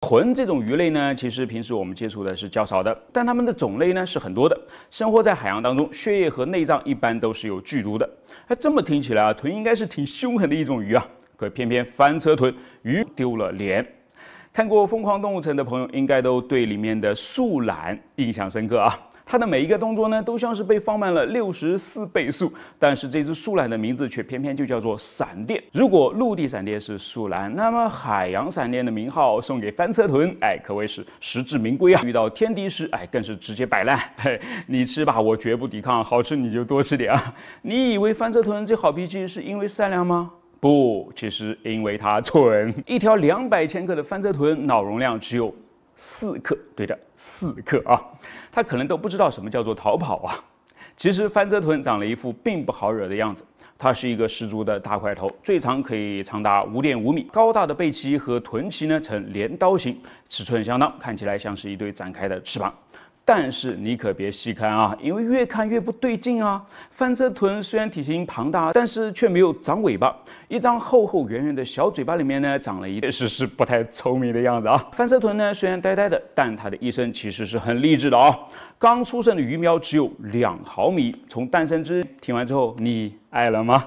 豚这种鱼类呢，其实平时我们接触的是较少的，但它们的种类呢是很多的，生活在海洋当中，血液和内脏一般都是有剧毒的。哎，这么听起来啊，豚应该是挺凶狠的一种鱼啊，可偏偏翻车豚鱼丢了脸。看过《疯狂动物城》的朋友，应该都对里面的树懒印象深刻啊。它的每一个动作呢，都像是被放慢了六十四倍速。但是这只树懒的名字却偏偏就叫做闪电。如果陆地闪电是树懒，那么海洋闪电的名号送给翻车豚，哎，可谓是实至名归啊。遇到天敌时，哎，更是直接摆烂，嘿，你吃吧，我绝不抵抗，好吃你就多吃点啊。你以为翻车豚这好脾气是因为善良吗？不，其实因为它蠢。一条两百千克的翻车豚脑容量只有四克，对的，四克啊，它可能都不知道什么叫做逃跑啊。其实翻车豚长了一副并不好惹的样子，它是一个十足的大块头，最长可以长达五点五米。高大的背鳍和臀鳍呢呈镰刀形，尺寸相当，看起来像是一对展开的翅膀。但是你可别细看啊，因为越看越不对劲啊！翻车豚虽然体型庞大，但是却没有长尾巴，一张厚厚圆圆的小嘴巴里面呢，长了一是是不太聪明的样子啊！翻车豚呢，虽然呆呆的，但它的一生其实是很励志的啊！刚出生的鱼苗只有两毫米，从诞生之听完之后，你爱了吗？